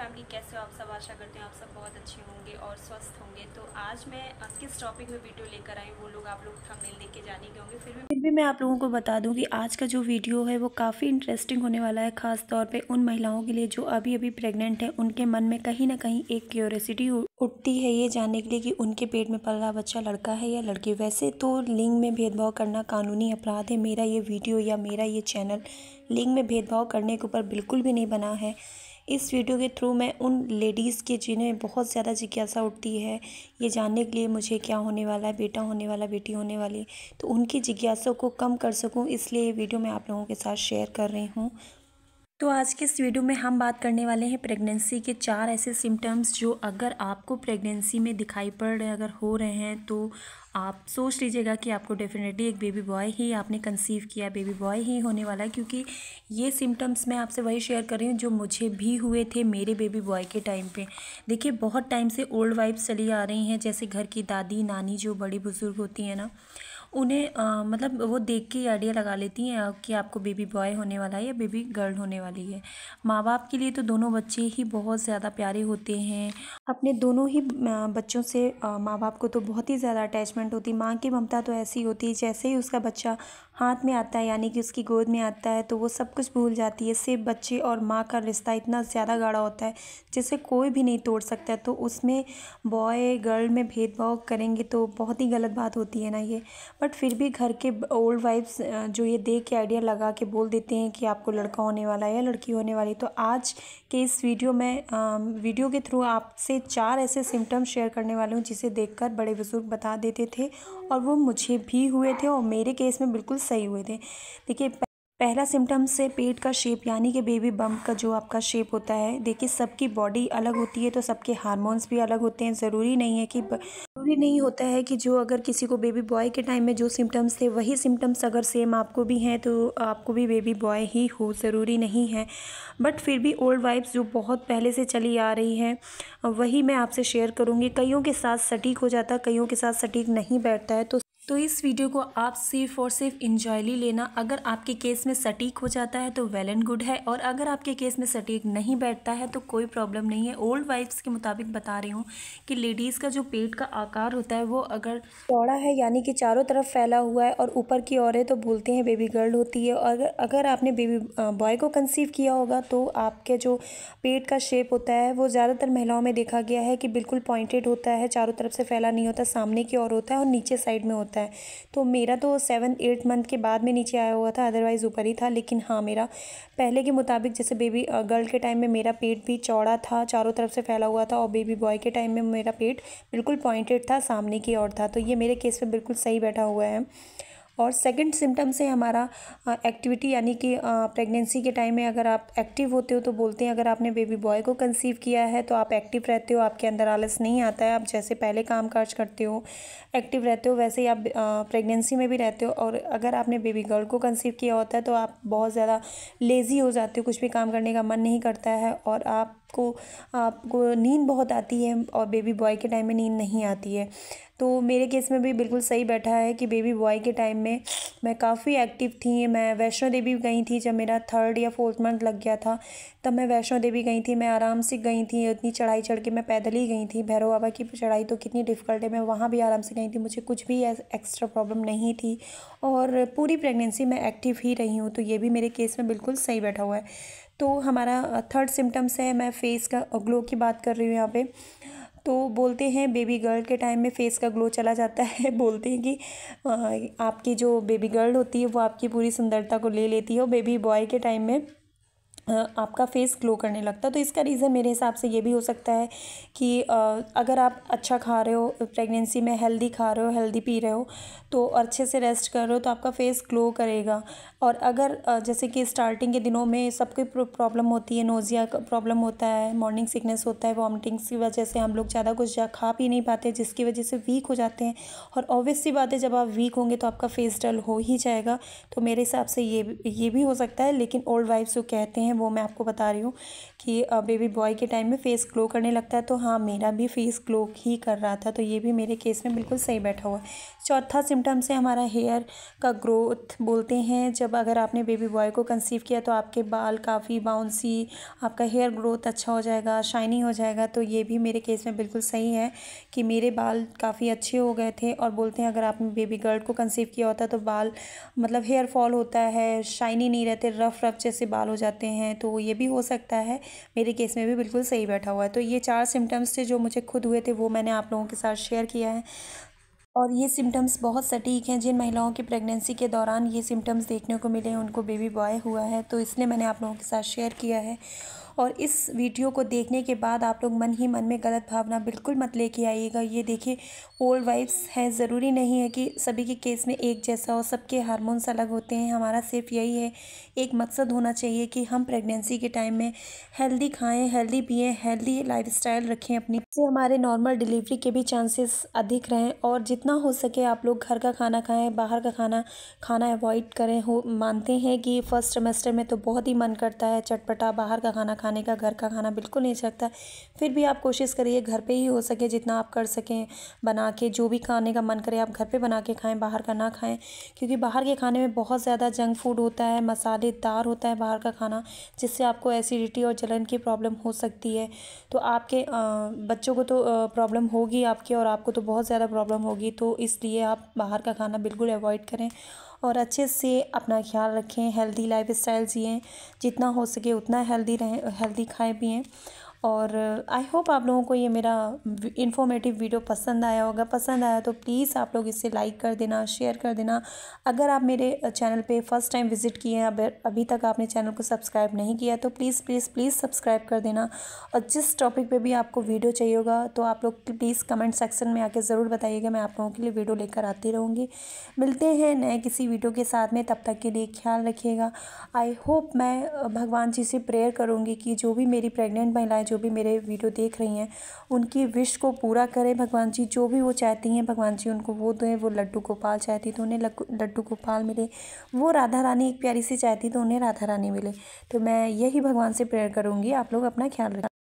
family कैसे हो आप सब आशा करते हैं आप सब बहुत अच्छे होंगे और स्वस्थ होंगे तो आज मैं किस टॉपिक में वीडियो लेकर आई वो लोग आप लोग थंबनेल देख के जाने के होंगे फिर भी फिर भी मैं आप लोगों को बता दूं कि आज का जो वीडियो है वो काफ़ी इंटरेस्टिंग होने वाला है खास तौर पे उन महिलाओं के लिए जो अभी अभी प्रेग्नेंट है उनके मन में कहीं ना कहीं एक क्यूरियोसिटी उठती है ये जानने के लिए कि उनके पेट में पल रहा बच्चा लड़का है या लड़की वैसे तो लिंग में भेदभाव करना कानूनी अपराध है मेरा ये वीडियो या मेरा ये चैनल लिंग में भेदभाव करने के ऊपर बिल्कुल भी नहीं बना है इस वीडियो के थ्रू मैं उन लेडीज़ के जिन्हें बहुत ज़्यादा जिज्ञासा उठती है ये जानने के लिए मुझे क्या होने वाला है बेटा होने वाला बेटी होने वाली तो उनकी जिज्ञासा को कम कर सकूँ इसलिए ये वीडियो मैं आप लोगों के साथ शेयर कर रही हूँ तो आज के इस वीडियो में हम बात करने वाले हैं प्रेगनेंसी के चार ऐसे सिम्टम्स जो अगर आपको प्रेगनेंसी में दिखाई पड़ रहे अगर हो रहे हैं तो आप सोच लीजिएगा कि आपको डेफिनेटली एक बेबी बॉय ही आपने कंसीव किया बेबी बॉय ही होने वाला है क्योंकि ये सिम्टम्स मैं आपसे वही शेयर कर रही हूँ जो मुझे भी हुए थे मेरे बेबी बॉय के टाइम पे देखिए बहुत टाइम से ओल्ड वाइफ चली आ रही हैं जैसे घर की दादी नानी जो बड़ी बुज़ुर्ग होती हैं ना उन्हें मतलब वो देख के आइडिया लगा लेती हैं कि आपको बेबी बॉय होने वाला है या बेबी गर्ल होने वाली है माँ बाप के लिए तो दोनों बच्चे ही बहुत ज़्यादा प्यारे होते हैं अपने दोनों ही बच्चों से माँ बाप को तो बहुत ही ज़्यादा अटैचमेंट होती है माँ की ममता तो ऐसी होती है जैसे ही उसका बच्चा हाथ में आता है यानी कि उसकी गोद में आता है तो वो सब कुछ भूल जाती है सिर्फ बच्चे और माँ का रिश्ता इतना ज़्यादा गाढ़ा होता है जिसे कोई भी नहीं तोड़ सकता है तो उसमें बॉय गर्ल में भेदभाव करेंगे तो बहुत ही गलत बात होती है ना ये बट फिर भी घर के ओल्ड वाइफ्स जो ये देख के आइडिया लगा के बोल देते हैं कि आपको लड़का होने वाला है या लड़की होने वाली तो आज के इस वीडियो में वीडियो के थ्रू आपसे चार ऐसे सिम्टम्स शेयर करने वाले हूँ जिसे देख बड़े बुज़ुर्ग बता देते थे और वो मुझे भी हुए थे और मेरे केस में बिल्कुल सही हुए थे देखिए पहला सिम्टम्स से पेट का शेप यानी कि बेबी बम्प का जो आपका शेप होता है देखिए सबकी बॉडी अलग होती है तो सबके हार्मोन्स भी अलग होते हैं ज़रूरी नहीं है कि ज़रूरी नहीं होता है कि जो अगर किसी को बेबी बॉय के टाइम में जो सिम्टम्स थे वही सिम्टम्स अगर सेम आपको भी हैं तो आपको भी बेबी बॉय ही हो ज़रूरी नहीं है बट फिर भी ओल्ड वाइब्स जो बहुत पहले से चली आ रही है वही मैं आपसे शेयर करूँगी कईयों के साथ सटीक हो जाता है कईयों के साथ सटीक नहीं बैठता है तो तो इस वीडियो को आप सिर्फ और सिर्फ इन्जॉयली लेना अगर आपके केस में सटीक हो जाता है तो वेल एंड गुड है और अगर आपके केस में सटीक नहीं बैठता है तो कोई प्रॉब्लम नहीं है ओल्ड वाइफ्स के मुताबिक बता रही हूँ कि लेडीज़ का जो पेट का आकार होता है वो अगर चौड़ा है यानी कि चारों तरफ फैला हुआ है और ऊपर की ओर है तो बोलते हैं बेबी गर्ल होती है और अगर आपने बेबी बॉय को कंसीव किया होगा तो आपके जो पेट का शेप होता है वो ज़्यादातर महिलाओं में देखा गया है कि बिल्कुल पॉइंटेड होता है चारों तरफ से फैला नहीं होता सामने की ओर होता है और नीचे साइड में होता है है तो मेरा तो सेवन एट मंथ के बाद में नीचे आया हुआ था अदरवाइज़ ऊपर ही था लेकिन हाँ मेरा पहले के मुताबिक जैसे बेबी गर्ल के टाइम में मेरा पेट भी चौड़ा था चारों तरफ से फैला हुआ था और बेबी बॉय के टाइम में मेरा पेट बिल्कुल पॉइंटेड था सामने की ओर था तो ये मेरे केस पर बिल्कुल सही बैठा हुआ है और सेकंड सिम्टम से हमारा एक्टिविटी यानी कि प्रेगनेंसी के टाइम में अगर आप एक्टिव होते हो तो बोलते हैं अगर आपने बेबी बॉय को कंसीव किया है तो आप एक्टिव रहते हो आपके अंदर आलस नहीं आता है आप जैसे पहले काम काज करते हो एक्टिव रहते हो वैसे ही आप प्रेगनेंसी में भी रहते हो और अगर आपने बेबी गर्ल को कंसीव किया होता है तो आप बहुत ज़्यादा लेज़ी हो जाते हो कुछ भी काम करने का मन नहीं करता है और आप आपको आपको नींद बहुत आती है और बेबी बॉय के टाइम में नींद नहीं आती है तो मेरे केस में भी बिल्कुल सही बैठा है कि बेबी बॉय के टाइम में मैं काफ़ी एक्टिव थी मैं वैष्णो देवी गई थी जब मेरा थर्ड या फोर्थ मंथ लग गया था तब मैं वैष्णो देवी गई थी मैं आराम से गई थी इतनी चढ़ाई चढ़ के मैं पैदल ही गई थी भैरव बाबा की चढ़ाई तो कितनी डिफ़िकल्ट है मैं वहाँ भी आराम से गई थी मुझे कुछ भी एक्स्ट्रा प्रॉब्लम नहीं थी और पूरी प्रेगनेंसी मैं एक्टिव ही रही हूँ तो ये भी मेरे केस में बिल्कुल सही बैठा हुआ है तो हमारा थर्ड सिम्टम्स है मैं फेस का ग्लो की बात कर रही हूँ यहाँ पर तो बोलते हैं बेबी गर्ल के टाइम में फेस का ग्लो चला जाता है बोलते हैं कि आपकी जो बेबी गर्ल होती है वो आपकी पूरी सुंदरता को ले लेती है और बेबी बॉय के टाइम में आपका फेस ग्लो करने लगता है तो इसका रीज़न मेरे हिसाब से ये भी हो सकता है कि अगर आप अच्छा खा रहे हो प्रेगनेंसी में हेल्दी खा रहे हो हेल्दी पी रहे हो तो अच्छे से रेस्ट कर रहे हो तो आपका फेस ग्लो करेगा और अगर जैसे कि स्टार्टिंग के दिनों में सबको प्रॉब्लम होती है नोज़िया का प्रॉब्लम होता है मॉर्निंग सिकनेस होता है वॉमिटिंग्स की वजह से हम लोग ज़्यादा कुछ खा पी नहीं पाते जिसकी वजह से वीक हो जाते हैं और ऑब्वियस सी बात है जब आप वीक होंगे तो आपका फेस डल हो ही जाएगा तो मेरे हिसाब से ये ये भी हो सकता है लेकिन ओल्ड वाइफ्स जो कहते हैं हैं वो मैं आपको बता रही हूँ कि बेबी बॉय के टाइम में फ़ेस ग्लो करने लगता है तो हाँ मेरा भी फ़ेस ग्लो ही कर रहा था तो ये भी मेरे केस में बिल्कुल सही बैठा हुआ है चौथा सिम्टम्स है हमारा हेयर का ग्रोथ बोलते हैं जब अगर आपने बेबी बॉय को कंसीव किया तो आपके बाल काफ़ी बाउंसी आपका हेयर ग्रोथ अच्छा हो जाएगा शाइनी हो जाएगा तो ये भी मेरे केस में बिल्कुल सही है कि मेरे बाल काफ़ी अच्छे हो गए थे और बोलते हैं अगर आपने बेबी गर्ल को कंसीव किया होता तो बाल मतलब हेयर फॉल होता है शाइनी नहीं रहते रफ़ रफ़ जैसे बाल हो जाते हैं हैं तो ये भी हो सकता है मेरे केस में भी बिल्कुल सही बैठा हुआ है तो ये चार सिम्टम्स थे जो मुझे खुद हुए थे वो मैंने आप लोगों के साथ शेयर किया है और ये सिम्टम्स बहुत सटीक हैं जिन महिलाओं की प्रेगनेंसी के दौरान ये सिम्टम्स देखने को मिले हैं उनको बेबी बॉय हुआ है तो इसलिए मैंने आप लोगों के साथ शेयर किया है और इस वीडियो को देखने के बाद आप लोग मन ही मन में गलत भावना बिल्कुल मत लेके आइएगा ये देखिए ओल्ड वाइफ्स हैं ज़रूरी नहीं है कि सभी के केस में एक जैसा हो सबके हारमोन्स अलग होते हैं हमारा सिर्फ यही है एक मकसद होना चाहिए कि हम प्रेगनेंसी के टाइम में हेल्दी खाएँ हेल्दी पिएँ हेल्दी लाइफ रखें अपनी से हमारे नॉर्मल डिलीवरी के भी चांसेस अधिक रहें और जितना हो सके आप लोग घर का खाना खाएं बाहर का खाना खाना अवॉइड करें हो मानते हैं कि फ़र्स्ट सेमेस्टर में तो बहुत ही मन करता है चटपटा बाहर का खाना खाने का घर का खाना बिल्कुल नहीं सकता फिर भी आप कोशिश करिए घर पे ही हो सके जितना आप कर सकें बना के जो भी खाने का मन करे आप घर पे बना के खाएं बाहर का ना खाएं क्योंकि बाहर के खाने में बहुत ज़्यादा जंक फूड होता है मसालेदार होता है बाहर का खाना जिससे आपको एसिडिटी और जलन की प्रॉब्लम हो सकती है तो आपके बच्चों को तो प्रॉब्लम होगी आपके और आपको तो बहुत ज़्यादा प्रॉब्लम होगी तो इसलिए आप बाहर का खाना बिल्कुल अवॉइड करें और अच्छे से अपना ख्याल रखें हेल्दी लाइफ स्टाइल जिए जितना हो सके उतना हेल्दी रहें हेल्दी खाएँ पिएँ और आई होप आप लोगों को ये मेरा इन्फॉर्मेटिव वीडियो पसंद आया होगा पसंद आया तो प्लीज़ आप लोग इसे लाइक कर देना शेयर कर देना अगर आप मेरे चैनल पे फर्स्ट टाइम विज़िट किए हैं अगर अभी तक आपने चैनल को सब्सक्राइब नहीं किया तो प्लीज़ प्लीज़ प्लीज़ सब्सक्राइब कर देना और जिस टॉपिक पर भी आपको वीडियो चाहिए होगा तो आप लोग प्लीज़ कमेंट सेक्शन में आके ज़रूर बताइएगा मैं आप लोगों के लिए वीडियो लेकर आती रहूँगी मिलते हैं नए किसी वीडियो के साथ में तब तक के लिए ख्याल रखिएगा आई होप मैं भगवान जी से प्रेयर करूँगी कि जो भी मेरी प्रेगनेंट महिलाएँ जो भी मेरे वीडियो देख रही हैं उनकी विश को पूरा करें भगवान जी जो भी वो चाहती हैं भगवान जी उनको वो दें वो लड्डू गोपाल चाहती तो उन्हें लड्डू गोपाल मिले वो राधा रानी एक प्यारी से चाहती तो उन्हें राधा रानी मिले तो मैं यही भगवान से प्रेयर करूँगी आप लोग अपना ख्याल रखें